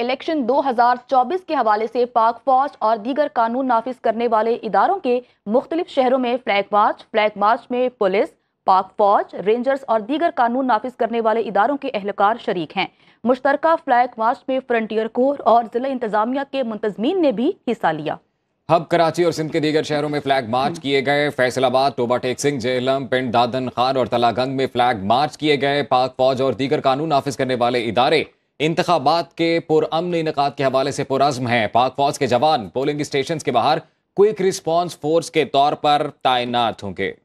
Election 2024 के हवाले से पाक फौज और दीगर कानून नाफिज करने वाले इदारों के मुख्तलिफ शहरों में फ्लैग मार्च फ्लैग मार्च में पुलिस पाक फौज रेंजर्स और दीगर कानून नाफिज करने वाले इदारों के अहलकार शरीक हैं मुश्तर फ्लैग मार्च में फ्रंटियर कोर और जिला इंतजामिया के मुंतजमीन ने भी हिस्सा लिया हब कराची और सिंध के दीगर शहरों में फ्लैग मार्च हम्म। किए गए फैसलाबाद टोबा टेक सिंह जेलम पिंड दादन खान और तलागंग में फ्लैग मार्च किए गए पाक फौज और दीगर कानून नाफिज करने वाले इदारे इंतबात के पुरअमन इनका के हवाले से पुरजम है पाक फौज के जवान पोलिंग स्टेशन के बाहर क्विक रिस्पॉन्स फोर्स के तौर पर तैनात होंगे